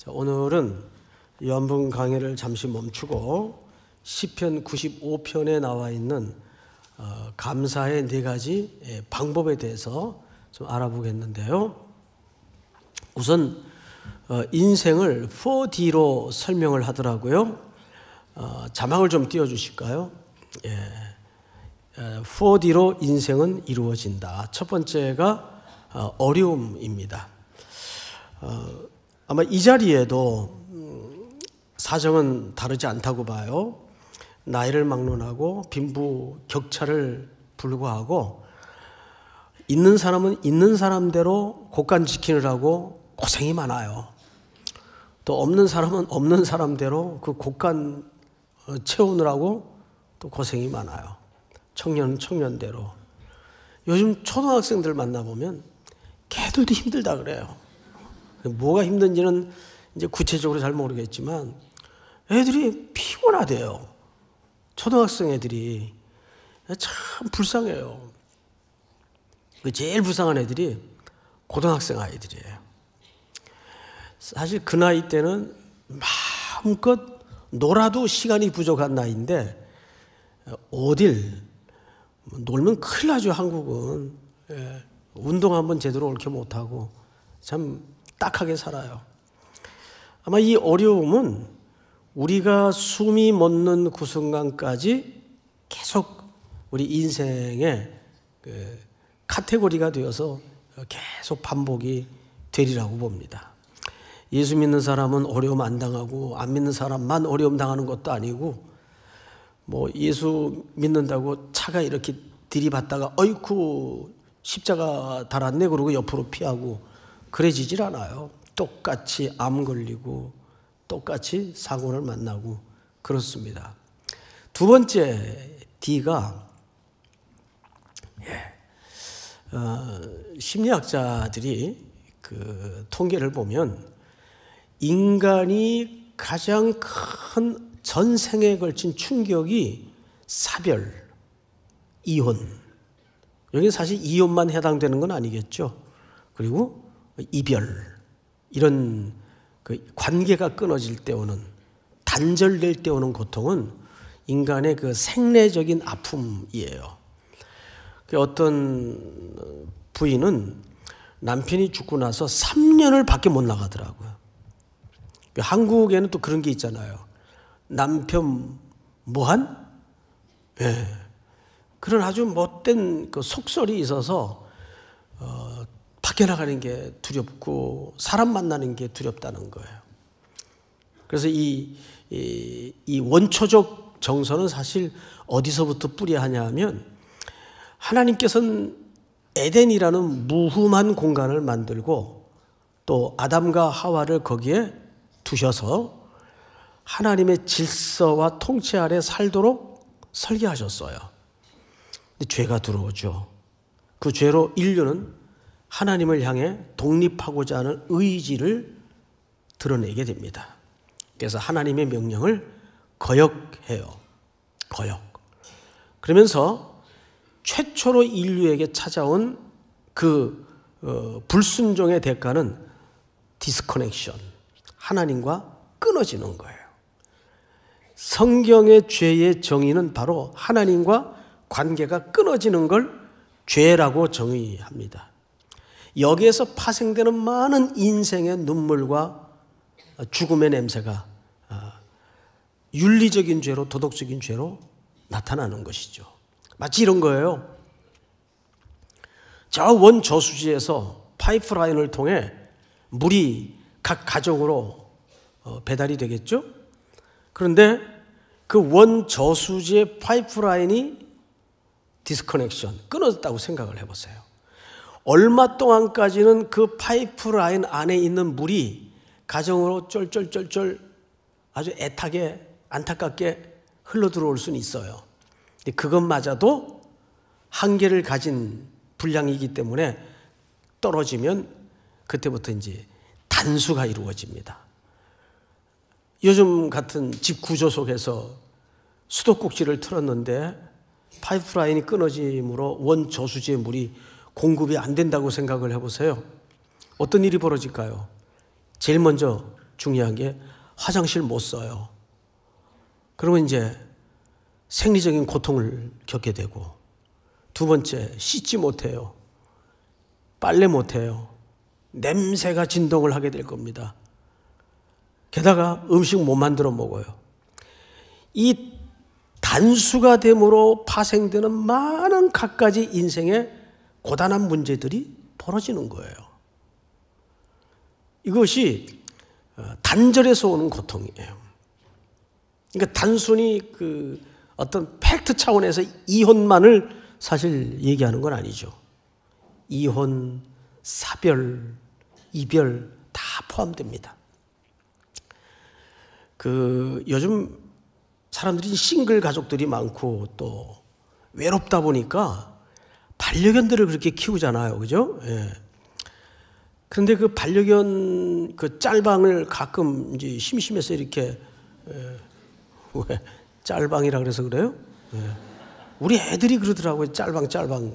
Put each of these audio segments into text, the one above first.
자, 오늘은 연분 강의를 잠시 멈추고 시편 95편에 나와 있는 어, 감사의 네 가지 예, 방법에 대해서 좀 알아보겠는데요. 우선 어, 인생을 4D로 설명을 하더라고요. 어, 자막을 좀 띄워주실까요? 예. 4D로 어, 인생은 이루어진다. 첫 번째가 어, 어려움입니다. 어, 아마 이 자리에도 사정은 다르지 않다고 봐요. 나이를 막론하고 빈부 격차를 불구하고 있는 사람은 있는 사람대로 곳간 지키느라고 고생이 많아요. 또 없는 사람은 없는 사람대로 그곳간 어, 채우느라고 또 고생이 많아요. 청년은 청년대로. 요즘 초등학생들 만나보면 걔들도 힘들다 그래요. 뭐가 힘든지는 이제 구체적으로 잘 모르겠지만 애들이 피곤하대요. 초등학생 애들이 참 불쌍해요. 그 제일 불쌍한 애들이 고등학생 아이들이에요. 사실 그 나이 때는 마음껏 놀아도 시간이 부족한 나이인데 어딜 놀면 큰일 나죠 한국은 예, 운동 한번 제대로 옳게 못하고 참 딱하게 살아요. 아마 이 어려움은 우리가 숨이 멎는 그 순간까지 계속 우리 인생의 그 카테고리가 되어서 계속 반복이 되리라고 봅니다. 예수 믿는 사람은 어려움 안 당하고 안 믿는 사람만 어려움 당하는 것도 아니고 뭐 예수 믿는다고 차가 이렇게 들이받다가 어이쿠 십자가 달았네 그러고 옆으로 피하고 그래지질 않아요. 똑같이 암 걸리고 똑같이 사고를 만나고 그렇습니다. 두 번째 D가 예, 어, 심리학자들이 그 통계를 보면 인간이 가장 큰 전생에 걸친 충격이 사별, 이혼. 여기 사실 이혼만 해당되는 건 아니겠죠. 그리고 이별, 이런 그 관계가 끊어질 때 오는, 단절될 때 오는 고통은 인간의 그 생내적인 아픔이에요. 그 어떤 부인은 남편이 죽고 나서 3년을 밖에 못 나가더라고요. 그 한국에는 또 그런 게 있잖아요. 남편 뭐한? 예. 그런 아주 못된 그 속설이 있어서 밖에 나가는 게 두렵고 사람 만나는 게 두렵다는 거예요. 그래서 이, 이, 이 원초적 정서는 사실 어디서부터 뿌리하냐 하면 하나님께서는 에덴이라는 무흠한 공간을 만들고 또 아담과 하와를 거기에 두셔서 하나님의 질서와 통치 아래 살도록 설계하셨어요. 근데 죄가 들어오죠. 그 죄로 인류는 하나님을 향해 독립하고자 하는 의지를 드러내게 됩니다. 그래서 하나님의 명령을 거역해요. 거역. 그러면서 최초로 인류에게 찾아온 그 어, 불순종의 대가는 디스커넥션. 하나님과 끊어지는 거예요. 성경의 죄의 정의는 바로 하나님과 관계가 끊어지는 걸 죄라고 정의합니다. 여기에서 파생되는 많은 인생의 눈물과 죽음의 냄새가 아, 윤리적인 죄로 도덕적인 죄로 나타나는 것이죠. 마치 이런 거예요. 저 원 저수지에서 파이프라인을 통해 물이 각 가정으로 어, 배달이 되겠죠. 그런데 그 원 저수지의 파이프라인이 디스커넥션 끊어졌다고 생각을 해보세요. 얼마 동안까지는 그 파이프라인 안에 있는 물이 가정으로 쫄쫄쫄쫄 아주 애타게 안타깝게 흘러 들어올 수는 있어요. 근데 그것마저도 한계를 가진 분량이기 때문에 떨어지면 그때부터 이제 단수가 이루어집니다. 요즘 같은 집 구조 속에서 수도꼭지를 틀었는데 파이프라인이 끊어짐으로 원 저수지의 물이 공급이 안 된다고 생각을 해보세요. 어떤 일이 벌어질까요? 제일 먼저 중요한 게 화장실 못 써요. 그러면 이제 생리적인 고통을 겪게 되고 두 번째 씻지 못해요. 빨래 못해요. 냄새가 진동을 하게 될 겁니다. 게다가 음식 못 만들어 먹어요. 이 단수가 됨으로 파생되는 많은 갖가지 인생의 고단한 문제들이 벌어지는 거예요. 이것이 어, 단절에서 오는 고통이에요. 그러니까 단순히 그 어떤 팩트 차원에서 이혼만을 사실 얘기하는 건 아니죠. 이혼, 사별, 이별 다 포함됩니다. 그 요즘 사람들이 싱글 가족들이 많고 또 외롭다 보니까 반려견들을 그렇게 키우잖아요. 그죠? 예. 그런데 그 반려견 그 짤방을 가끔 이제 심심해서 이렇게 예. 왜 짤방이라 그래서 그래요? 예. 우리 애들이 그러더라고요. 짤방 짤방.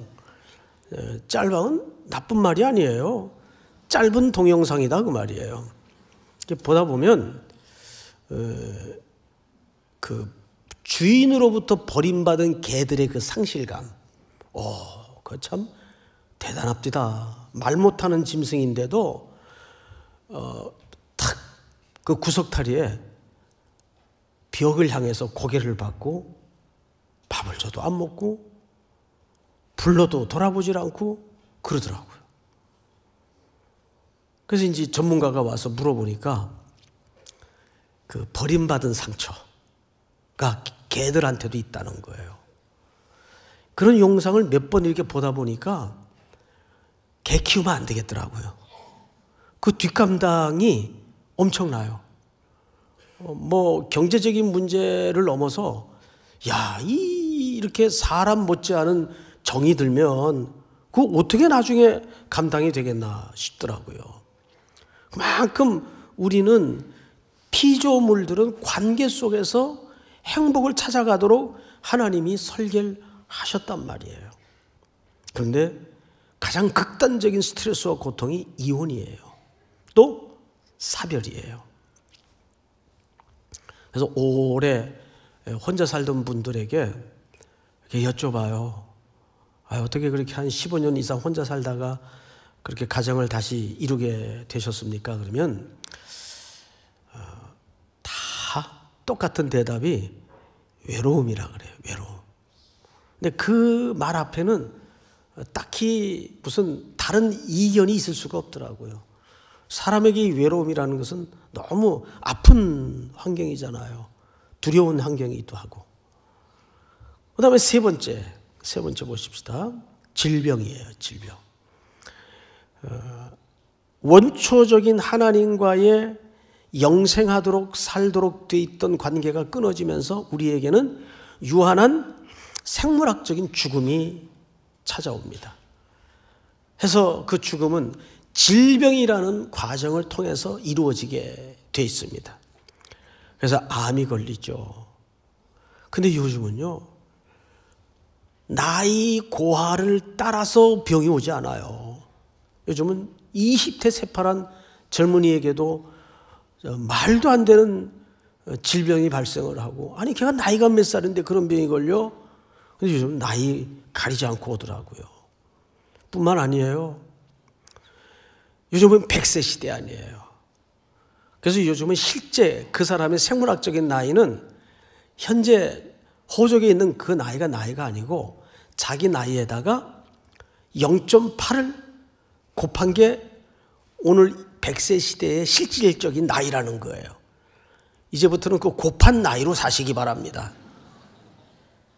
예. 짤방은 나쁜 말이 아니에요. 짧은 동영상이다 그 말이에요. 보다 보면 에, 예, 그 주인으로부터 버림받은 개들의 그 상실감. 오, 어, 그거 참대단합니다말 못하는 짐승인데도 어, 탁그구석다리에 벽을 향해서 고개를 받고 밥을 줘도 안 먹고 불러도 돌아보질 않고 그러더라고요. 그래서 이제 전문가가 와서 물어보니까 그 버림받은 상처가 개들한테도 있다는 거예요. 그런 영상을 몇 번 이렇게 보다 보니까 개 키우면 안 되겠더라고요. 그 뒷감당이 엄청나요. 어, 뭐 경제적인 문제를 넘어서 야, 이 이렇게 사람 못지않은 정이 들면 그 어떻게 나중에 감당이 되겠나 싶더라고요. 그만큼 우리는 피조물들은 관계 속에서 행복을 찾아가도록 하나님이 설계를 하셨단 말이에요. 그런데 가장 극단적인 스트레스와 고통이 이혼이에요. 또 사별이에요. 그래서 오래 혼자 살던 분들에게 이렇게 여쭤봐요. 아, 어떻게 그렇게 한 15년 이상 혼자 살다가 그렇게 가정을 다시 이루게 되셨습니까? 그러면 어, 다 똑같은 대답이 외로움이라 그래요. 외로움. 근데 그 말 앞에는 딱히 무슨 다른 이견이 있을 수가 없더라고요. 사람에게 외로움이라는 것은 너무 아픈 환경이잖아요. 두려운 환경이기도 하고. 그 다음에 세 번째, 세 번째 보십시다. 질병이에요, 질병. 어, 원초적인 하나님과의 영생하도록 살도록 돼 있던 관계가 끊어지면서 우리에게는 유한한 생물학적인 죽음이 찾아옵니다. 해서 그 죽음은 질병이라는 과정을 통해서 이루어지게 돼 있습니다. 그래서 암이 걸리죠. 근데 요즘은요, 나이 고하를 따라서 병이 오지 않아요. 요즘은 20대 새파란 젊은이에게도 말도 안 되는 질병이 발생을 하고, 아니, 걔가 나이가 몇 살인데 그런 병이 걸려? 근데 요즘 나이 가리지 않고 오더라고요. 뿐만 아니에요. 요즘은 100세 시대 아니에요. 그래서 요즘은 실제 그 사람의 생물학적인 나이는 현재 호적에 있는 그 나이가 나이가 아니고 자기 나이에다가 0.8을 곱한 게 오늘 100세 시대의 실질적인 나이라는 거예요. 이제부터는 그 곱한 나이로 사시기 바랍니다.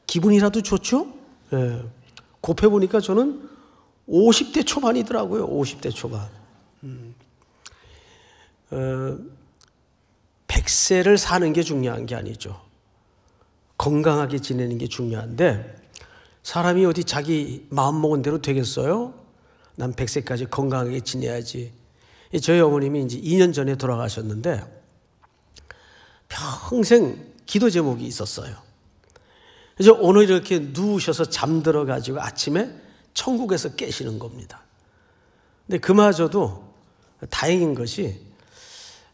기분이라도 좋죠? 예. 곱해보니까 저는 50대 초반이더라고요. 50대 초반. 음. 어, 100세를 사는 게 중요한 게 아니죠. 건강하게 지내는 게 중요한데, 사람이 어디 자기 마음먹은 대로 되겠어요? 난 100세까지 건강하게 지내야지. 저희 어머님이 이제 2년 전에 돌아가셨는데, 평생 기도 제목이 있었어요. 그래 오늘 이렇게 누우셔서 잠들어 가지고 아침에 천국에서 깨시는 겁니다. 근데 그마저도 다행인 것이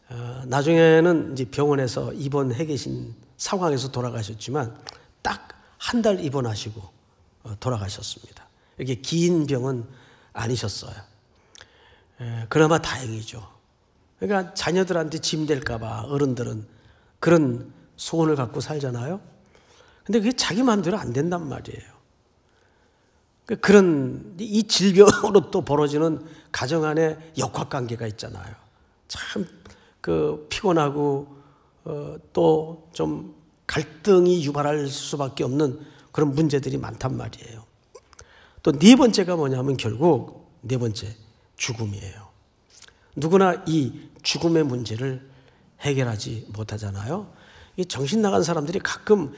어, 나중에는 이제 병원에서 입원해 계신 상황에서 돌아가셨지만 딱 한 달 입원하시고 어, 돌아가셨습니다. 이렇게 긴 병은 아니셨어요. 그나마 다행이죠. 그러니까 자녀들한테 짐 될까봐 어른들은 그런 소원을 갖고 살잖아요. 근데 그게 자기 마음대로 안 된단 말이에요. 그러니까 그런 이질병으로부 벌어지는 가정 안에 역학 관계가 있잖아요. 참 그 피곤하고 어, 또좀 갈등이 유발할 수밖에 없는 그런 문제들이 많단 말이에요. 또 네 번째가 뭐냐면 결국 네 번째 죽음이에요. 누구나 이 죽음의 문제를 해결하지 못하잖아요. 이 정신 나간 사람들이 가끔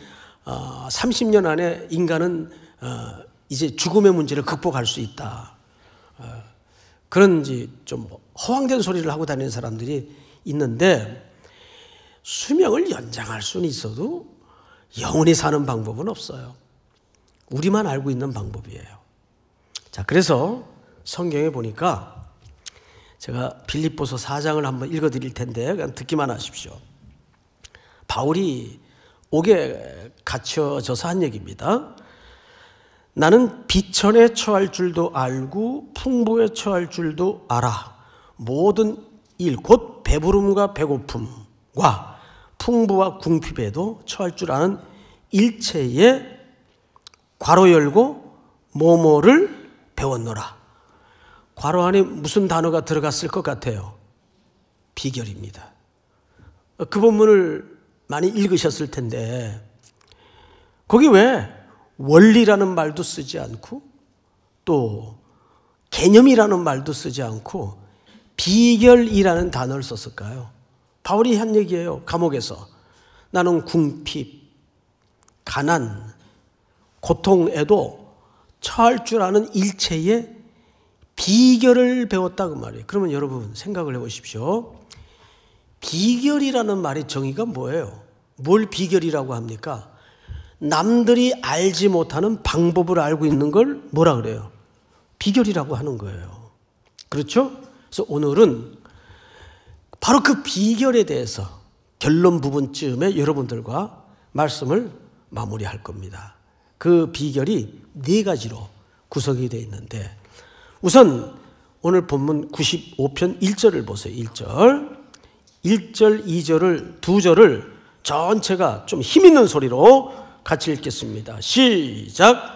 30년 어, 안에 인간은 어, 이제 죽음의 문제를 극복할 수 있다. 어, 그런지 좀 허황된 소리를 하고 다니는 사람들이 있는데 수명을 연장할 수는 있어도 영원히 사는 방법은 없어요. 우리만 알고 있는 방법이에요. 자, 그래서 성경에 보니까 제가 빌립보서 4장을 한번 읽어 드릴 텐데 그냥 듣기만 하십시오. 바울이 옥에 갇혀져서 한 얘기입니다. 나는 비천에 처할 줄도 알고 풍부에 처할 줄도 알아. 모든 일, 곧 배부름과 배고픔과 풍부와 궁핍에도 처할 줄 아는 일체의 괄호 열고 뭐뭐를 배웠노라. 괄호 안에 무슨 단어가 들어갔을 것 같아요? 비결입니다. 그 본문을 많이 읽으셨을 텐데 거기 왜 원리라는 말도 쓰지 않고 또 개념이라는 말도 쓰지 않고 비결이라는 단어를 썼을까요? 바울이 한 얘기예요. 감옥에서 나는 궁핍, 가난, 고통에도 처할 줄 아는 일체의 비결을 배웠다 그 말이에요. 그러면 여러분 생각을 해보십시오. 비결이라는 말의 정의가 뭐예요? 뭘 비결이라고 합니까? 남들이 알지 못하는 방법을 알고 있는 걸 뭐라 그래요? 비결이라고 하는 거예요. 그렇죠? 그래서 오늘은 바로 그 비결에 대해서 결론 부분쯤에 여러분들과 말씀을 마무리할 겁니다. 그 비결이 네 가지로 구성이 되어 있는데 우선 오늘 본문 95편 1절을 보세요. 1절. 1절, 2절을 2 절을 전체가 좀 힘 있는 소리로 같이 읽겠습니다. 시작.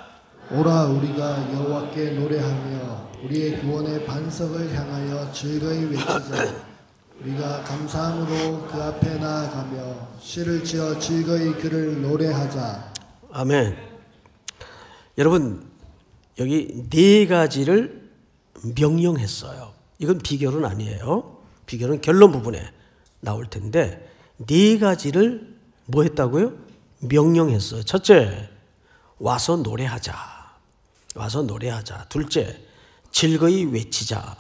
오라 우리가 여호와께 노래하며 우리의 구원의 반석을 향하여 즐거이 외치자. 우리가 감사함으로 그 앞에 나아가며 시를 지어 즐거이 그를 노래하자. 아멘. 여러분 여기 네 가지를 명령했어요. 이건 비결은 아니에요. 비결은 결론 부분에 나올 텐데 네 가지를 뭐 했다고요? 명령했어요. 첫째, 와서 노래하자. 와서 노래하자. 둘째, 즐거이 외치자.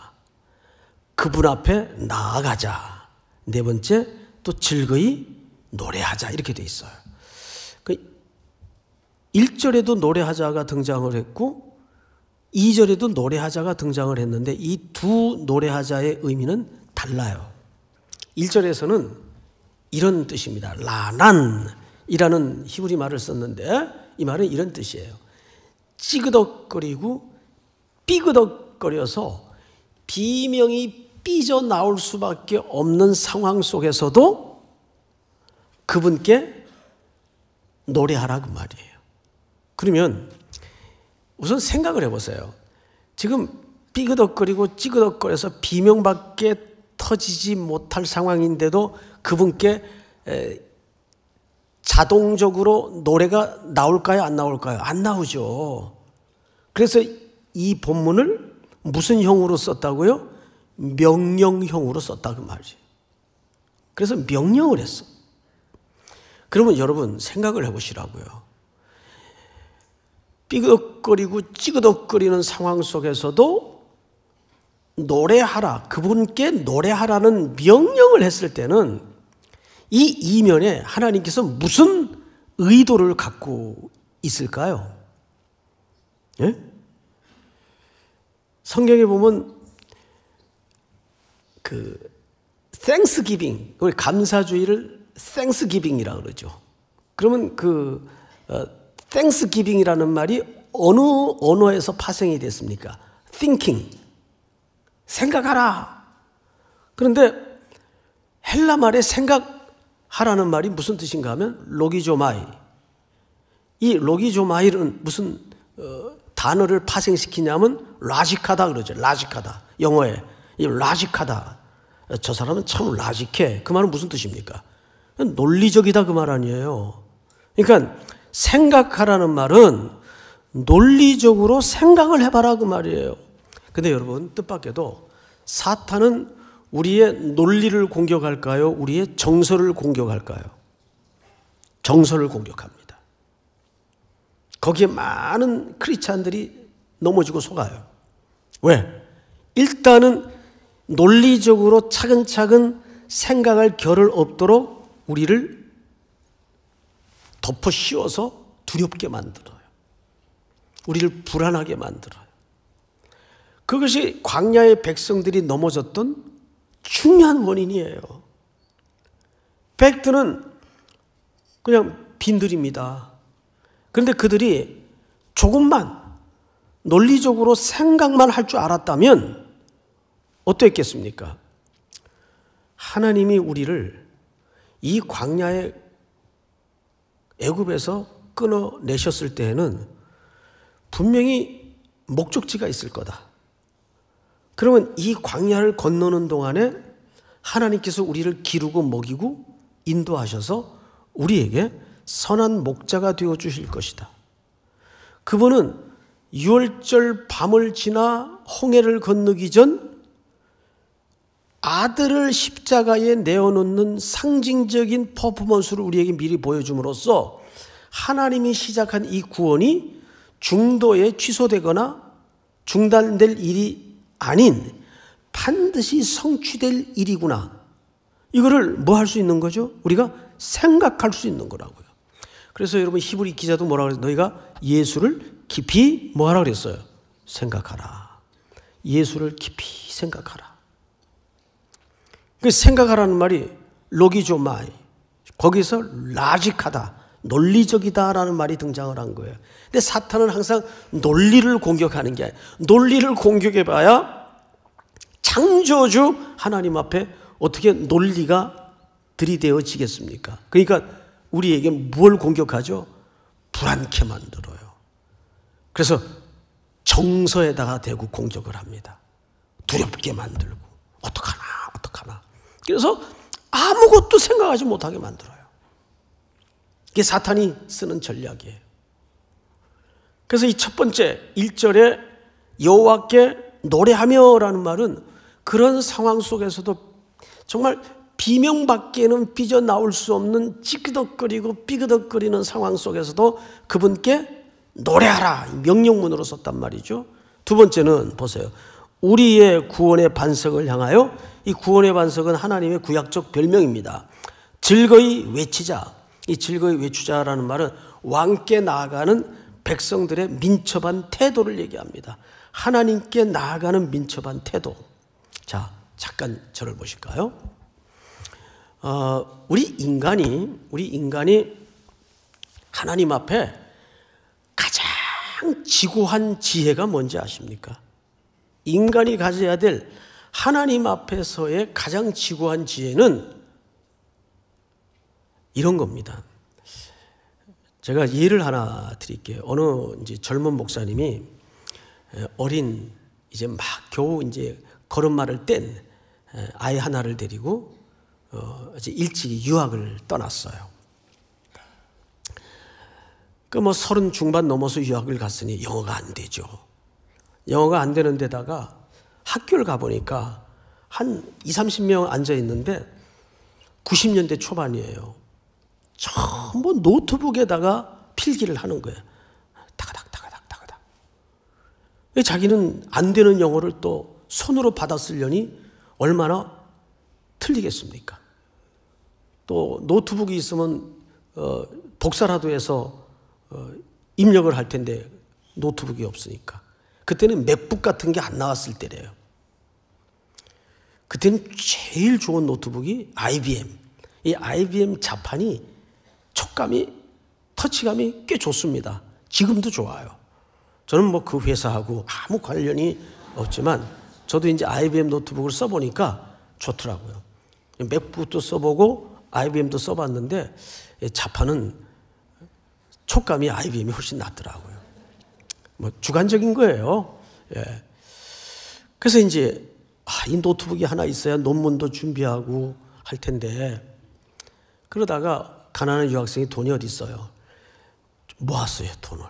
그분 앞에 나아가자. 네 번째, 또 즐거이 노래하자. 이렇게 돼 있어요. 그 1절에도 노래하자가 등장을 했고, 2절에도 노래하자가 등장을 했는데, 이 두 노래하자의 의미는 달라요. 1절에서는 이런 뜻입니다. 라난이라는 히브리 말을 썼는데 이 말은 이런 뜻이에요. 찌그덕거리고 삐그덕거려서 비명이 삐져 나올 수밖에 없는 상황 속에서도 그분께 노래하라 그 말이에요. 그러면 우선 생각을 해보세요. 지금 삐그덕거리고 찌그덕거려서 비명밖에 터지지 못할 상황인데도 그분께 자동적으로 노래가 나올까요? 안 나올까요? 안 나오죠. 그래서 이 본문을 무슨 형으로 썼다고요? 명령형으로 썼다 그 말이지. 그래서 명령을 했어. 그러면 여러분 생각을 해보시라고요. 삐그덕거리고 찌그덕거리는 상황 속에서도 노래하라, 그분께 노래하라는 명령을 했을 때는 이 이면에 하나님께서 무슨 의도를 갖고 있을까요? 예? 성경에 보면 그 thanksgiving, 우리 감사주의를 thanksgiving이라고 그러죠. 그러면 그 어, thanksgiving이라는 말이 어느 언어에서 파생이 됐습니까? thinking. 생각하라. 그런데 헬라 말에 생각하라는 말이 무슨 뜻인가 하면 로기조마이. 이 로기조마이는 무슨 어, 단어를 파생시키냐면 라직하다 그러죠. 라직하다. 영어에 이 라직하다. 저 사람은 참 라직해. 그 말은 무슨 뜻입니까? 논리적이다 그 말 아니에요. 그러니까 생각하라는 말은 논리적으로 생각을 해봐라 그 말이에요. 근데 여러분 뜻밖에도 사탄은 우리의 논리를 공격할까요? 우리의 정서를 공격할까요? 정서를 공격합니다. 거기에 많은 크리스찬들이 넘어지고 속아요. 왜? 일단은 논리적으로 차근차근 생각할 결을 없도록 우리를 덮어 씌워서 두렵게 만들어요. 우리를 불안하게 만들어요. 그것이 광야의 백성들이 넘어졌던 중요한 원인이에요. 팩트는 그냥 빈들입니다. 그런데 그들이 조금만 논리적으로 생각만 할 줄 알았다면 어땠겠습니까? 하나님이 우리를 이 광야의 애굽에서 끊어내셨을 때에는 분명히 목적지가 있을 거다. 그러면 이 광야를 건너는 동안에 하나님께서 우리를 기르고 먹이고 인도하셔서 우리에게 선한 목자가 되어 주실 것이다. 그분은 유월절 밤을 지나 홍해를 건너기 전 아들을 십자가에 내어놓는 상징적인 퍼포먼스를 우리에게 미리 보여줌으로써 하나님이 시작한 이 구원이 중도에 취소되거나 중단될 일이 아닌 반드시 성취될 일이구나. 이거를 뭐 할 수 있는 거죠? 우리가 생각할 수 있는 거라고요. 그래서 여러분 히브리 기자도 뭐라 그랬어요? 너희가 예수를 깊이 뭐 하라 그랬어요? 생각하라. 예수를 깊이 생각하라. 그 생각하라는 말이 로기조마이. 거기서 라직하다. 논리적이다라는 말이 등장을 한 거예요. 근데 사탄은 항상 논리를 공격하는 게 아니라 논리를 공격해 봐야 창조주 하나님 앞에 어떻게 논리가 들이대어지겠습니까? 그러니까 우리에게 무 공격하죠? 불안케 만들어요. 그래서 정서에다가 대고 공격을 합니다. 두렵게 만들고 어떡하나 어떡하나. 그래서 아무것도 생각하지 못하게 만들어. 이게 사탄이 쓰는 전략이에요. 그래서 이 첫 번째 1절에 여호와께 노래하며라는 말은 그런 상황 속에서도 정말 비명밖에는 삐져 나올 수 없는 찌그덕거리고 삐그덕거리는 상황 속에서도 그분께 노래하라 명령문으로 썼단 말이죠. 두 번째는 보세요. 우리의 구원의 반석을 향하여 이 구원의 반석은 하나님의 구약적 별명입니다. 즐거이 외치자. 이 즐거이 외추자라는 말은 왕께 나아가는 백성들의 민첩한 태도를 얘기합니다. 하나님께 나아가는 민첩한 태도. 자, 잠깐 저를 보실까요? 어, 우리 인간이, 우리 인간이 하나님 앞에 가장 지고한 지혜가 뭔지 아십니까? 인간이 가져야 될 하나님 앞에서의 가장 지고한 지혜는 이런 겁니다. 제가 예를 하나 드릴게요. 어느 이제 젊은 목사님이 어린 이제 막 겨우 이제 걸음마를 뗀 아이 하나를 데리고 어 이제 일찍 유학을 떠났어요. 그 뭐 서른 중반 넘어서 유학을 갔으니 영어가 안 되죠. 영어가 안 되는 데다가 학교를 가보니까 한 2, 30명 앉아 있는데 90년대 초반이에요. 전부 노트북에다가 필기를 하는 거예요. 다가닥, 다가닥, 다가닥. 자기는 안 되는 영어를 또 손으로 받아쓰려니 얼마나 틀리겠습니까? 또 노트북이 있으면 어, 복사라도 해서 어, 입력을 할 텐데 노트북이 없으니까. 그때는 맥북 같은 게 안 나왔을 때래요. 그때는 제일 좋은 노트북이 IBM. 이 IBM 자판이 촉감이 터치감이 꽤 좋습니다. 지금도 좋아요. 저는 뭐 그 회사하고 아무 관련이 없지만 저도 이제 IBM 노트북을 써보니까 좋더라고요. 맥북도 써보고 IBM도 써봤는데 자판은 촉감이 IBM이 훨씬 낫더라고요. 뭐 주관적인 거예요. 예. 그래서 이제 아, 이 노트북이 하나 있어야 논문도 준비하고 할 텐데 그러다가 가난한 유학생이 돈이 어디 있어요? 모았어요 돈을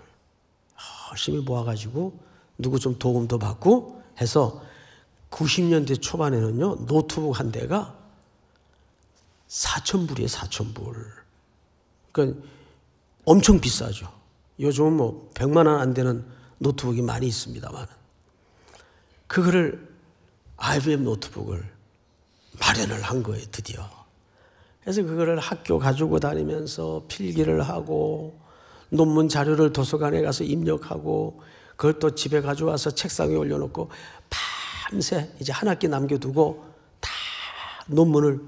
열심히 모아가지고 누구 좀 도움도 받고 해서 90년대 초반에는요 노트북 한 대가 4천 불이에요 4천 불 그러니까 엄청 비싸죠 요즘은 뭐 100만 원 안 되는 노트북이 많이 있습니다만 그거를 IBM 노트북을 마련을 한 거예요 드디어 그래서 그거를 학교 가지고 다니면서 필기를 하고 논문 자료를 도서관에 가서 입력하고 그걸 또 집에 가져와서 책상에 올려놓고 밤새 이제 한 학기 남겨두고 다 논문을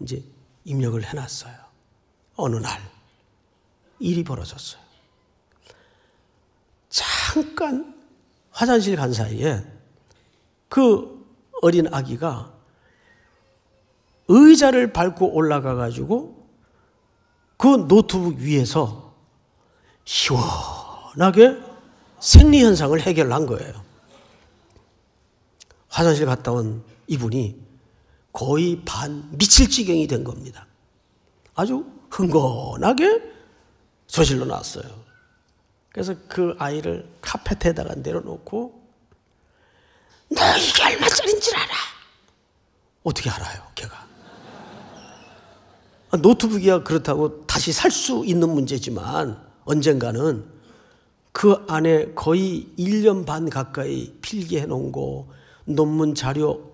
이제 입력을 해놨어요. 어느 날 일이 벌어졌어요. 잠깐 화장실 간 사이에 그 어린 아기가 의자를 밟고 올라가 가지고 그 노트북 위에서 시원하게 생리 현상을 해결한 거예요. 화장실 갔다 온 이분이 거의 반 미칠 지경이 된 겁니다. 아주 흥건하게 저로나왔어요 그래서 그 아이를 카펫에다가 내려놓고 너 이게 얼마짜린 줄 알아? 어떻게 알아요, 걔가? 노트북이야 그렇다고 다시 살 수 있는 문제지만 언젠가는 그 안에 거의 1년 반 가까이 필기해 놓은 거, 논문 자료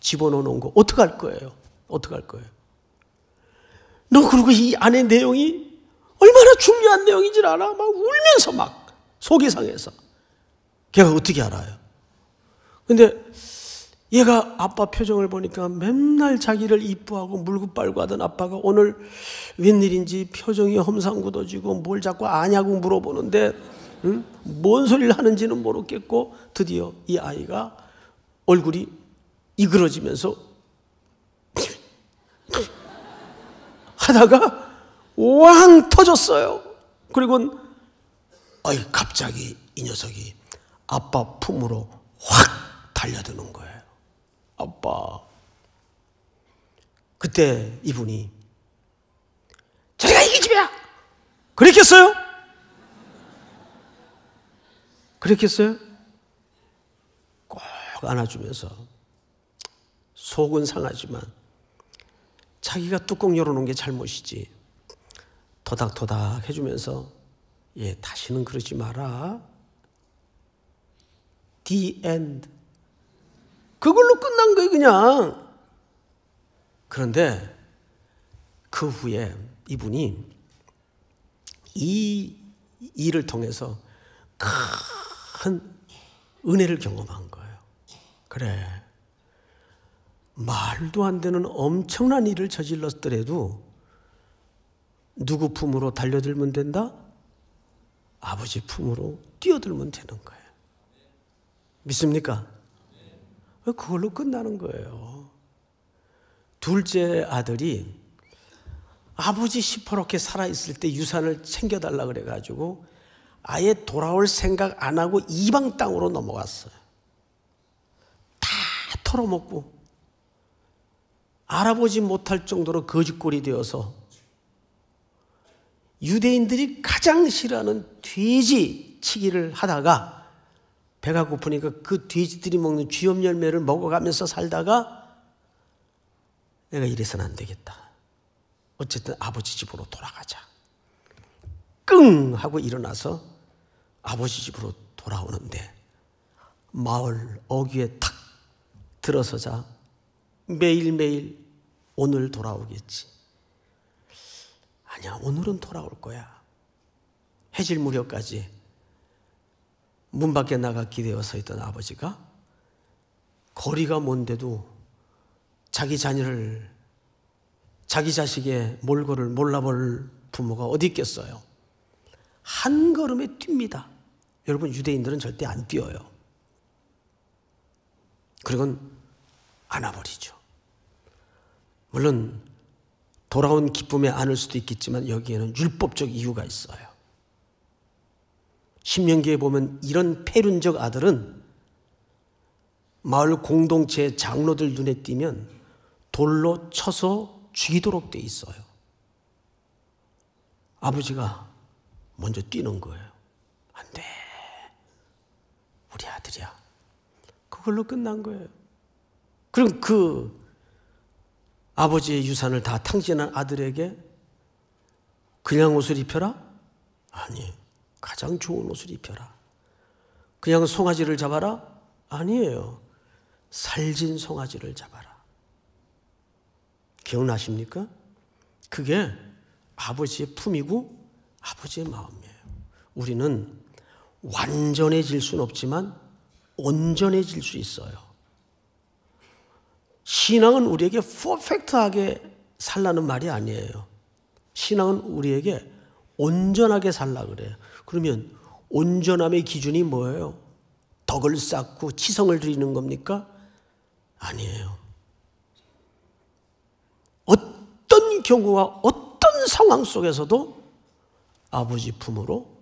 집어넣어 놓은 거, 어떡할 거예요? 어떡할 거예요? 너 그리고 이 안에 내용이 얼마나 중요한 내용인 줄 알아? 막 울면서 막 속이 상해서. 걔가 어떻게 알아요? 근데 얘가 아빠 표정을 보니까 맨날 자기를 이뻐하고 물고빨고 하던 아빠가 오늘 웬일인지 표정이 험상궂어지고 뭘 자꾸 아냐고 물어보는데 응? 뭔 소리를 하는지는 모르겠고 드디어 이 아이가 얼굴이 이그러지면서 하다가 왕 터졌어요. 그리고 아이 갑자기 이 녀석이 아빠 품으로 확 달려드는 거예요. 아빠. 그때 이분이 자기가 이기 집이야! 그랬겠어요? 그랬겠어요? 꼭 안아주면서 속은 상하지만 자기가 뚜껑 열어놓은 게 잘못이지 도닥도닥 해주면서 예 다시는 그러지 마라. The end. 그걸로 끝난 거예요, 그냥. 그런데 그 후에 이분이 이 일을 통해서 큰 은혜를 경험한 거예요. 그래. 말도 안 되는 엄청난 일을 저질렀더라도 누구 품으로 달려들면 된다? 아버지 품으로 뛰어들면 되는 거예요. 믿습니까? 그걸로 끝나는 거예요. 둘째 아들이 아버지 시퍼렇게 살아있을 때 유산을 챙겨달라 그래가지고 아예 돌아올 생각 안 하고 이방 땅으로 넘어갔어요. 다 털어먹고 알아보지 못할 정도로 거짓골이 되어서 유대인들이 가장 싫어하는 돼지 치기를 하다가 배가 고프니까 그 돼지들이 먹는 쥐염 열매를 먹어가면서 살다가 내가 이래선안 되겠다. 어쨌든 아버지 집으로 돌아가자. 끙! 하고 일어나서 아버지 집으로 돌아오는데 마을 어귀에 탁 들어서자 매일매일 오늘 돌아오겠지. 아니야, 오늘은 돌아올 거야. 해질 무렵까지 문 밖에 나가 기대어 서 있던 아버지가 거리가 먼데도 자기 자녀를 자기 자식의 몰골을 몰라볼 부모가 어디 있겠어요? 한 걸음에 뜁니다. 여러분 유대인들은 절대 안 뛰어요. 그리고는 안아버리죠. 물론 돌아온 기쁨에 안을 수도 있겠지만 여기에는 율법적 이유가 있어요. 신명기에 보면 이런 폐륜적 아들은 마을 공동체 장로들 눈에 띄면 돌로 쳐서 죽이도록 돼 있어요. 아버지가 먼저 뛰는 거예요. 안 돼. 우리 아들이야. 그걸로 끝난 거예요. 그럼 그 아버지의 유산을 다 탕진한 아들에게 그냥 옷을 입혀라? 아니. 가장 좋은 옷을 입혀라. 그냥 송아지를 잡아라? 아니에요. 살진 송아지를 잡아라. 기억나십니까? 그게 아버지의 품이고 아버지의 마음이에요. 우리는 완전해질 수는 없지만 온전해질 수 있어요. 신앙은 우리에게 퍼펙트하게 살라는 말이 아니에요. 신앙은 우리에게 온전하게 살라 그래요. 그러면 온전함의 기준이 뭐예요? 덕을 쌓고 치성을 드리는 겁니까? 아니에요. 어떤 경우와 어떤 상황 속에서도 아버지 품으로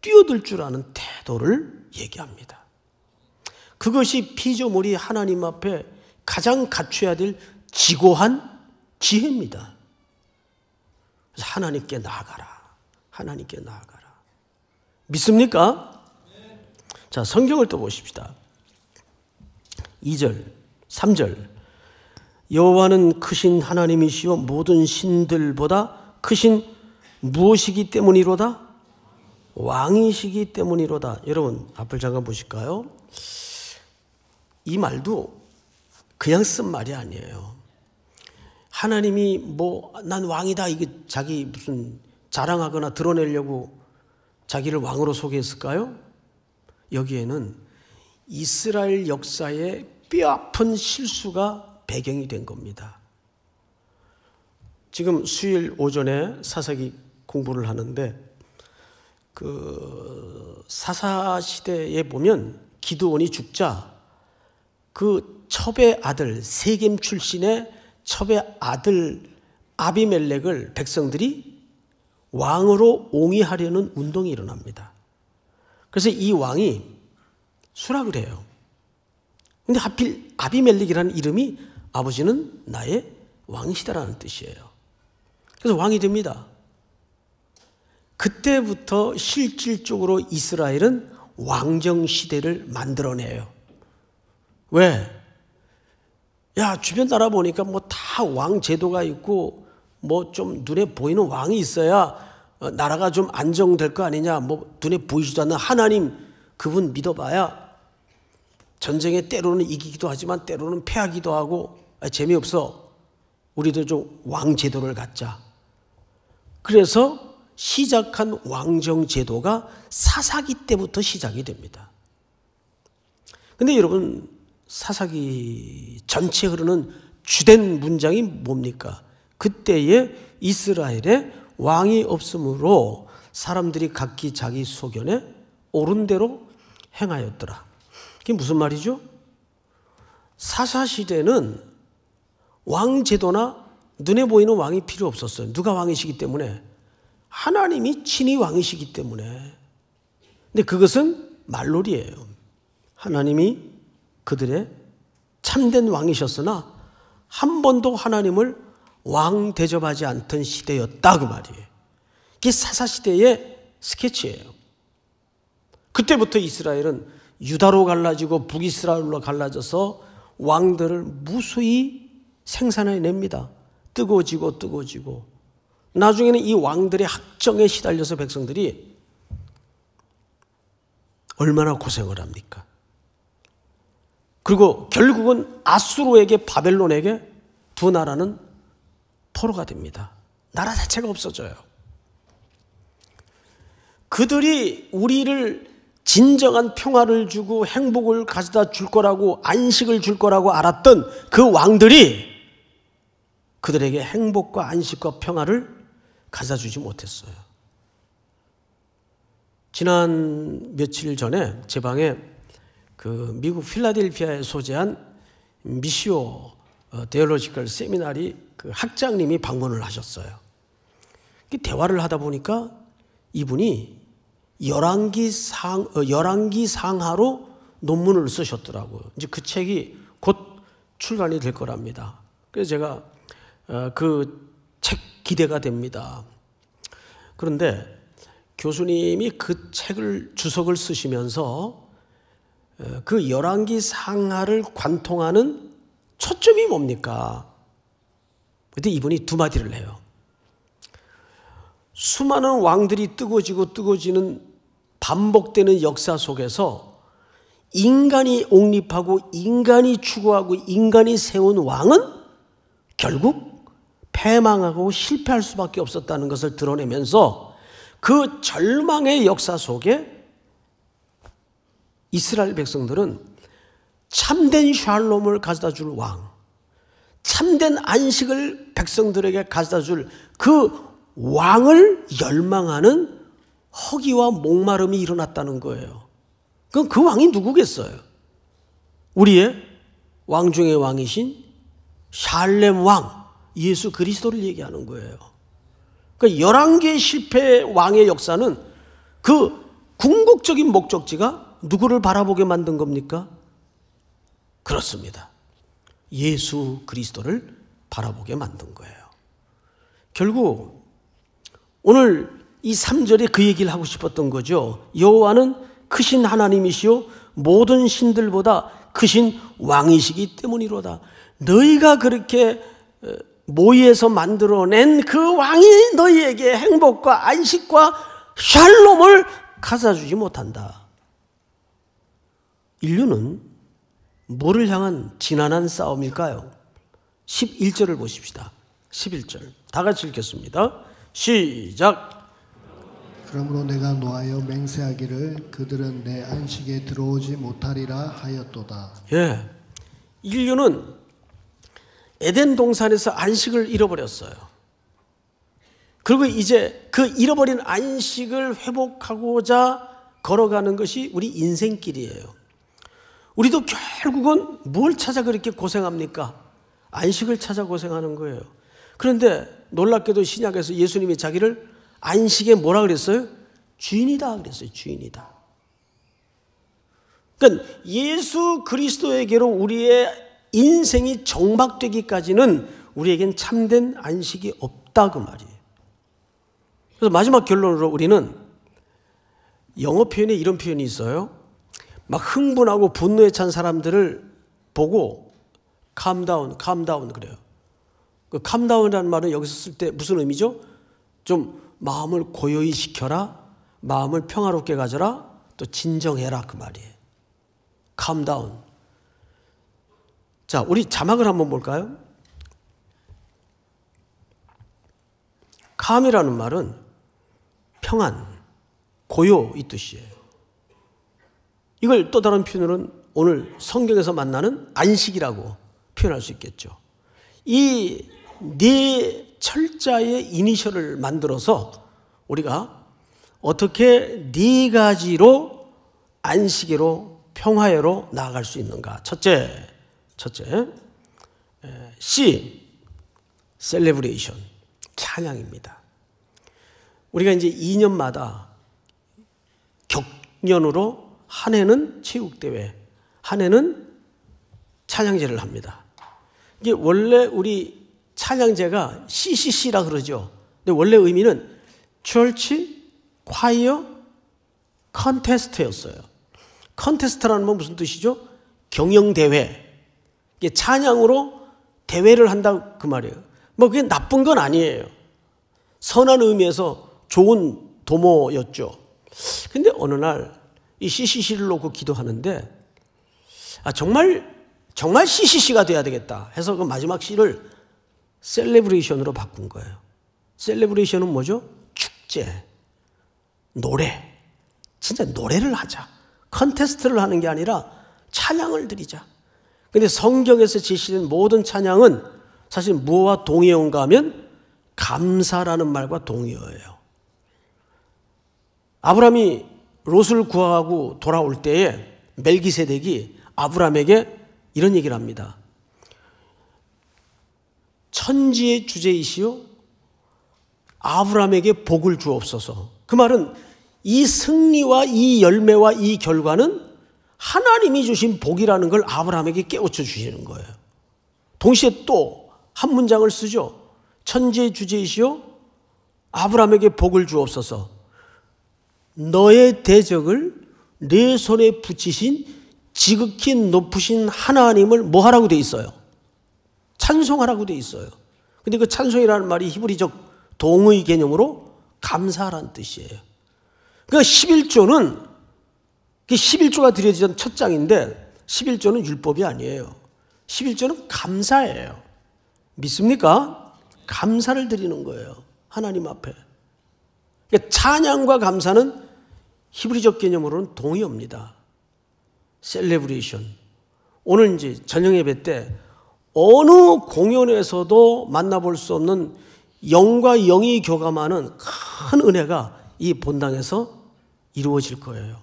뛰어들 줄 아는 태도를 얘기합니다. 그것이 피조물이 하나님 앞에 가장 갖춰야 될 지고한 지혜입니다. 그래서 하나님께 나아가라. 하나님께 나아가라. 믿습니까? 자, 성경을 또 보십시다. 2절, 3절. 여호와는 크신 하나님이시요 모든 신들보다 크신 무엇이기 때문이로다? 왕이시기 때문이로다. 여러분, 앞을 잠깐 보실까요? 이 말도 그냥 쓴 말이 아니에요. 하나님이 뭐, 난 왕이다. 이게 자기 무슨 자랑하거나 드러내려고 자기를 왕으로 소개했을까요? 여기에는 이스라엘 역사의 뼈아픈 실수가 배경이 된 겁니다. 지금 수요일 오전에 사사기 공부를 하는데 그 사사 시대에 보면 기드온이 죽자 그 첩의 아들 세겜 출신의 첩의 아들 아비멜렉을 백성들이 왕으로 옹이하려는 운동이 일어납니다. 그래서 이 왕이 수락을 해요. 근데 하필 아비멜릭이라는 이름이 아버지는 나의 왕이시다라는 뜻이에요. 그래서 왕이 됩니다. 그때부터 실질적으로 이스라엘은 왕정 시대를 만들어내요. 왜? 야, 주변 나라 보니까 뭐 다 왕 제도가 있고 뭐 좀 눈에 보이는 왕이 있어야 어, 나라가 좀 안정될 거 아니냐 뭐 눈에 보이지도 않는 하나님 그분 믿어봐야 전쟁에 때로는 이기기도 하지만 때로는 패하기도 하고 아, 재미없어 우리도 좀 왕 제도를 갖자 그래서 시작한 왕정 제도가 사사기 때부터 시작이 됩니다 근데 여러분 사사기 전체 흐르는 주된 문장이 뭡니까? 그때의 이스라엘의 왕이 없으므로 사람들이 각기 자기 소견에 옳은 대로 행하였더라. 그게 무슨 말이죠? 사사시대는 왕제도나 눈에 보이는 왕이 필요 없었어요. 누가 왕이시기 때문에? 하나님이 친히 왕이시기 때문에. 근데 그것은 말놀이에요. 하나님이 그들의 참된 왕이셨으나 한 번도 하나님을 왕 대접하지 않던 시대였다 그 말이에요. 이게 사사시대의 스케치예요. 그때부터 이스라엘은 유다로 갈라지고 북이스라엘로 갈라져서 왕들을 무수히 생산해냅니다. 뜨거워지고 뜨거워지고 나중에는 이 왕들의 학정에 시달려서 백성들이 얼마나 고생을 합니까? 그리고 결국은 아수르에게 바벨론에게 두 나라는 포로가 됩니다. 나라 자체가 없어져요. 그들이 우리를 진정한 평화를 주고 행복을 가져다 줄 거라고 안식을 줄 거라고 알았던 그 왕들이 그들에게 행복과 안식과 평화를 가져다 주지 못했어요. 지난 며칠 전에 제 방에 그 미국 필라델피아에 소재한 미시오 어, 데올로지컬 세미나리 그 학장님이 방문을 하셨어요. 대화를 하다 보니까 이분이 열왕기 상 어, 열왕기 상하로 논문을 쓰셨더라고요. 이제 그 책이 곧 출간이 될 거랍니다. 그래서 제가 어, 그책 기대가 됩니다. 그런데 교수님이 그 책을 주석을 쓰시면서 어, 그 열왕기 상하를 관통하는 초점이 뭡니까? 근데 이분이 두 마디를 해요. 수많은 왕들이 뜨거지고 워 뜨거지는 워 반복되는 역사 속에서 인간이 옹립하고 인간이 추구하고 인간이 세운 왕은 결국 패망하고 실패할 수밖에 없었다는 것을 드러내면서 그 절망의 역사 속에 이스라엘 백성들은 참된 샬롬을 가져다 줄 왕, 참된 안식을 백성들에게 가져다 줄 그 왕을 열망하는 허기와 목마름이 일어났다는 거예요. 그럼 그 왕이 누구겠어요? 우리의 왕 중의 왕이신 샬렘 왕 예수 그리스도를 얘기하는 거예요. 그1 그러니까 1개 실패 의 왕의 역사는 그 궁극적인 목적지가 누구를 바라보게 만든 겁니까? 그렇습니다. 예수 그리스도를 바라보게 만든 거예요. 결국 오늘 이 3절에 그 얘기를 하고 싶었던 거죠. 여호와는 크신 하나님이시요 모든 신들보다 크신 왕이시기 때문이로다. 너희가 그렇게 어, 모의해서 만들어낸 그 왕이 너희에게 행복과 안식과 샬롬을 가져주지 못한다. 인류는 뭐를 향한 진한한 싸움일까요? 11절을 보십시다. 11절. 다 같이 읽겠습니다. 시작. 그러므로 내가 노하여 맹세하기를 그들은 내 안식에 들어오지 못하리라 하였도다. 예. 인류는 에덴 동산에서 안식을 잃어버렸어요. 그리고 이제 그 잃어버린 안식을 회복하고자 걸어가는 것이 우리 인생길이에요. 우리도 결국은 뭘 찾아 그렇게 고생합니까? 안식을 찾아 고생하는 거예요. 그런데 놀랍게도 신약에서 예수님이 자기를 안식에 뭐라 그랬어요? 주인이다 그랬어요. 주인이다. 그러니까 예수 그리스도에게로 우리의 인생이 정박되기까지는 우리에겐 참된 안식이 없다 그 말이에요. 그래서 마지막 결론으로 우리는 영어 표현에 이런 표현이 있어요. 막 흥분하고 분노에 찬 사람들을 보고 캄다운, 캄다운 그래요. 그 캄다운이라는 말은 여기서 쓸 때 무슨 의미죠? 좀 마음을 고요히 시켜라, 마음을 평화롭게 가져라, 또 진정해라 그 말이에요. 캄다운. 자, 우리 자막을 한번 볼까요? 캄이라는 말은 평안, 고요 이 뜻이에요. 이걸 또 다른 표현으로는 오늘 성경에서 만나는 안식이라고 표현할 수 있겠죠. 이 네 철자의 이니셜을 만들어서 우리가 어떻게 네 가지로 안식으로 평화로 나아갈 수 있는가? 첫째, 첫째, C, 셀레브레이션, 찬양입니다. 우리가 이제 2년마다 격년으로 한 해는 체육대회, 한 해는 찬양제를 합니다. 이게 원래 우리 찬양제가 CCC라 그러죠. 근데 원래 의미는 Church Choir Contest였어요. 컨테스트라는 건 무슨 뜻이죠? 경영대회. 이게 찬양으로 대회를 한다 그 말이에요. 뭐 그게 나쁜 건 아니에요. 선한 의미에서 좋은 도모였죠. 근데 어느 날이 CCC를 놓고 기도하는데 아 정말 정말 CCC가 돼야 되겠다 해서 그 마지막 C를 셀레브레이션으로 바꾼 거예요. 셀레브레이션은 뭐죠? 축제, 노래. 진짜 노래를 하자. 컨테스트를 하는 게 아니라 찬양을 드리자. 근데 성경에서 제시된 모든 찬양은 사실 무엇과 동의어인가 하면 감사라는 말과 동의어예요. 아브라함이 롯을 구하고 돌아올 때에 멜기세덱이 아브람에게 이런 얘기를 합니다. 천지의 주제이시요 아브람에게 복을 주옵소서. 그 말은 이 승리와 이 열매와 이 결과는 하나님이 주신 복이라는 걸 아브라함에게 깨우쳐 주시는 거예요. 동시에 또 한 문장을 쓰죠. 천지의 주제이시요 아브라함에게 복을 주옵소서. 너의 대적을 내 손에 붙이신 지극히 높으신 하나님을 뭐 하라고 돼 있어요? 찬송하라고 돼 있어요. 근데 그 찬송이라는 말이 히브리적 동의 개념으로 감사란 뜻이에요. 그러니까 그 11조는 그 11조가 드려지던 첫 장인데 11조는 율법이 아니에요. 11조는 감사예요. 믿습니까? 감사를 드리는 거예요. 하나님 앞에. 그러니까 찬양과 감사는 히브리적 개념으로는 동의합니다. 셀레브레이션. 오늘 이제 저녁 예배 때 어느 공연에서도 만나볼 수 없는 영과 영이 교감하는 큰 은혜가 이 본당에서 이루어질 거예요.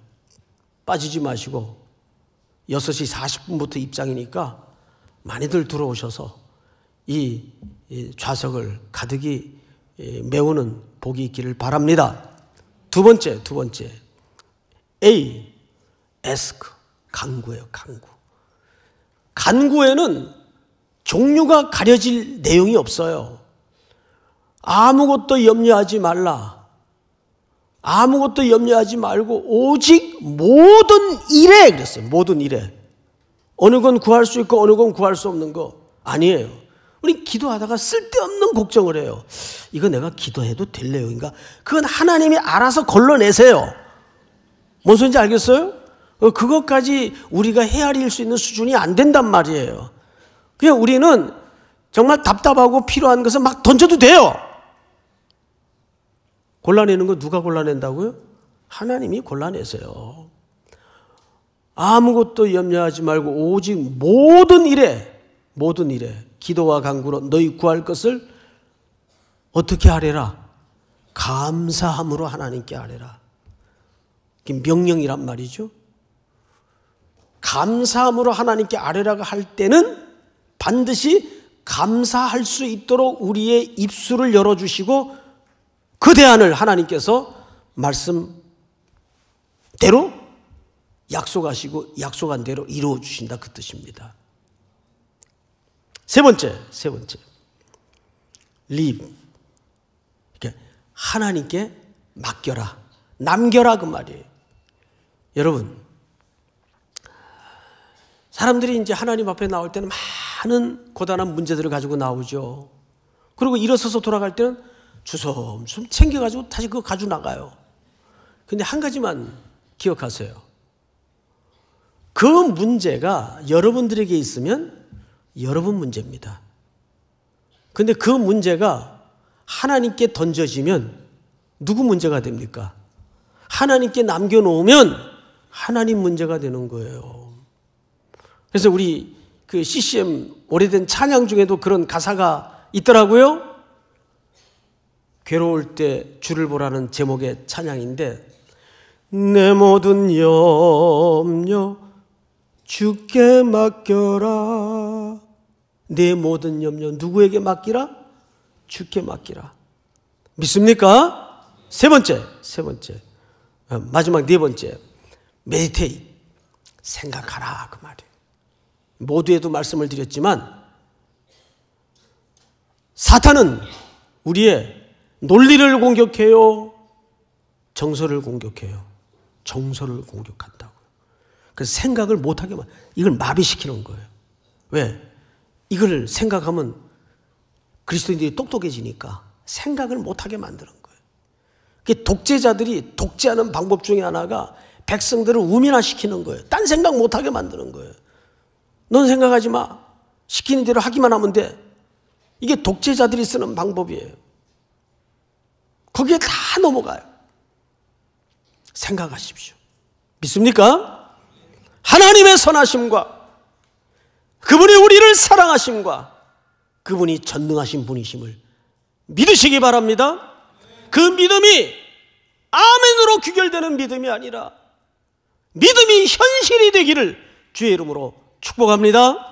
빠지지 마시고 6시 40분부터 입장이니까 많이들 들어오셔서 이 좌석을 가득히 예, 메우는 복이 있기를 바랍니다. 두 번째, 두 번째. A. 에스크. 간구예요, 간구. 간구에는 종류가 가려질 내용이 없어요. 아무것도 염려하지 말라. 아무것도 염려하지 말고 오직 모든 일에 그랬어요. 모든 일에. 어느 건 구할 수 있고 어느 건 구할 수 없는 거 아니에요. 우리 기도하다가 쓸데없는 걱정을 해요. 이거 내가 기도해도 될 내용인가? 그러니까 그건 하나님이 알아서 걸러내세요. 뭔 소린지 알겠어요? 어, 그것까지 우리가 헤아릴 수 있는 수준이 안 된단 말이에요. 그냥 우리는 정말 답답하고 필요한 것을막 던져도 돼요. 골라내는 거 누가 골라낸다고요? 하나님이 골라내세요. 아무것도 염려하지 말고 오직 모든 일에 모든 일에 기도와 간구로 너희 구할 것을 어떻게 하래라? 감사함으로 하나님께 하래라. 명령이란 말이죠. 감사함으로 하나님께 아뢰라고 할 때는 반드시 감사할 수 있도록 우리의 입술을 열어주시고 그 대안을 하나님께서 말씀대로 약속하시고 약속한 대로 이루어 주신다 그 뜻입니다. 세 번째, 세 번째. leave. 하나님께 맡겨라. 남겨라 그 말이에요. 여러분, 사람들이 이제 하나님 앞에 나올 때는 많은 고단한 문제들을 가지고 나오죠. 그리고 일어서서 돌아갈 때는 주섬주섬 챙겨가지고 다시 그거 가지고 나가요. 근데 한 가지만 기억하세요. 그 문제가 여러분들에게 있으면 여러분 문제입니다. 근데 그 문제가 하나님께 던져지면 누구 문제가 됩니까? 하나님께 남겨놓으면 하나님 문제가 되는 거예요. 그래서 우리 그 CCM 오래된 찬양 중에도 그런 가사가 있더라고요. 괴로울 때 주를 보라는 제목의 찬양인데 내 모든 염려 주께 맡겨라. 내 모든 염려 누구에게 맡기라? 주께 맡기라. 믿습니까? 세 번째, 세 번째. 아, 마지막 네 번째. 메디테이 생각하라 그 말이에요. 모두에도 말씀을 드렸지만 사탄은 우리의 논리를 공격해요. 정서를 공격해요. 정서를 공격한다고. 그 생각을 못하게만 이걸 마비시키는 거예요. 왜? 이걸 생각하면 그리스도인들이 똑똑해지니까 생각을 못하게 만드는 거예요. 독재자들이 독재하는 방법 중에 하나가 백성들을 우민화시키는 거예요. 딴 생각 못하게 만드는 거예요. 넌 생각하지 마. 시키는 대로 하기만 하면 돼. 이게 독재자들이 쓰는 방법이에요. 거기에 다 넘어가요. 생각하십시오. 믿습니까? 하나님의 선하심과 그분이 우리를 사랑하심과 그분이 전능하신 분이심을 믿으시기 바랍니다. 그 믿음이 아멘으로 귀결되는 믿음이 아니라 믿음이 현실이 되기를 주의 이름으로 축복합니다.